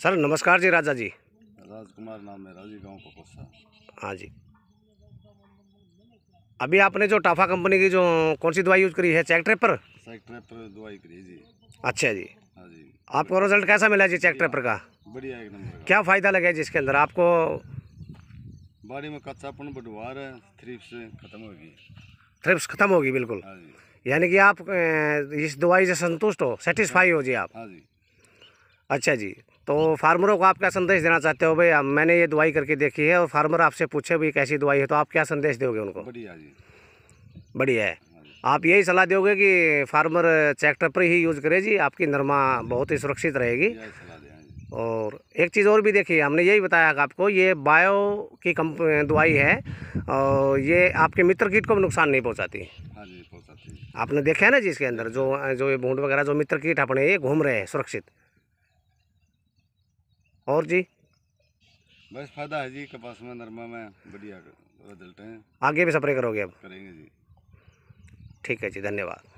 sir नमस्कार जी राजा जी राजकुमार नाम मेरा जी गांव का हाँ जी अभी आपने जो टाफा कंपनी की जो कौन सी दवाई यूज करी है चेक ट्रेपर चेक ट्रेपर दवाई करी जी अच्छा जी हाँ जी आपको रिजल्ट कैसा मिला जी चेक ट्रेपर का बढ़िया एक नंबर क्या फ़ायदा लगा है जिसके अंदर आपको बाड़ी में कच्चापन बटवार है थ्रिप्स खत्म होगी थ्रिप्स खत्म होगी बिल्कुल हाँ यानी कि आप इस दवाई से संतुष्ट हो सेटिस्फाई हाँ हो जी आप हाँ जी अच्छा जी तो फार्मरों को आप क्या संदेश देना चाहते हो भाई मैंने ये दवाई करके देखी है और फार्मर आपसे पूछे भी कैसी दवाई है तो आप क्या संदेश दोगे उनको बढ़िया जी बढ़िया है हाँ आप यही सलाह दोगे कि फार्मर चैक्टर पर ही यूज़ करे जी आपकी नरमा हाँ बहुत ही सुरक्षित रहेगी हाँ और एक चीज़ और भी देखिए हमने यही बताया आपको ये बायो की कम दवाई है और ये आपके मित्र कीट को भी नुकसान नहीं पहुँचाती आपने देखा है ना जी इसके अंदर जो जो ये भूड वगैरह जो मित्र कीट अपने ये घूम रहे हैं सुरक्षित और जी बस फायदा है जी कपास में नरमा में बढ़िया हैं आगे भी स्प्रे करोगे अब करेंगे जी ठीक है जी धन्यवाद